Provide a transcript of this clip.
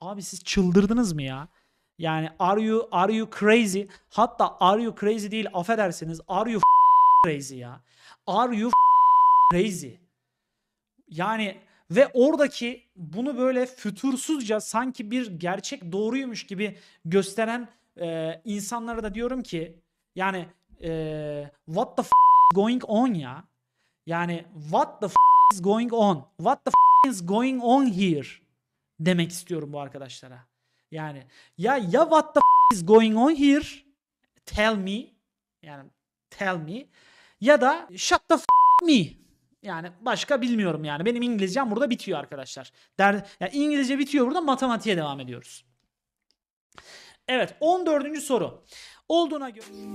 Abi siz çıldırdınız mı ya? Yani are you are you crazy? Hatta are you crazy değil affedersiniz. Are you crazy ya? Are you crazy? Yani ve oradaki bunu böyle fütursuzca sanki bir gerçek doğruymuş gibi gösteren e, insanlara da diyorum ki yani e, what the f going on ya? Yani what the f is going on? What the f is going on here? demek istiyorum bu arkadaşlara. Yani ya ya what the f- is going on here? Tell me. Yani tell me. Ya da shut the f- me. Yani başka bilmiyorum yani. Benim İngilizcem burada bitiyor arkadaşlar. Der, yani İngilizce bitiyor burada matematiğe devam ediyoruz. Evet 14. soru. Olduğuna göre...